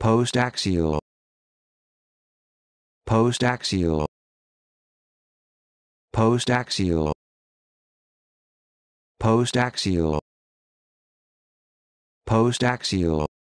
postaxial postaxial postaxial postaxial postaxial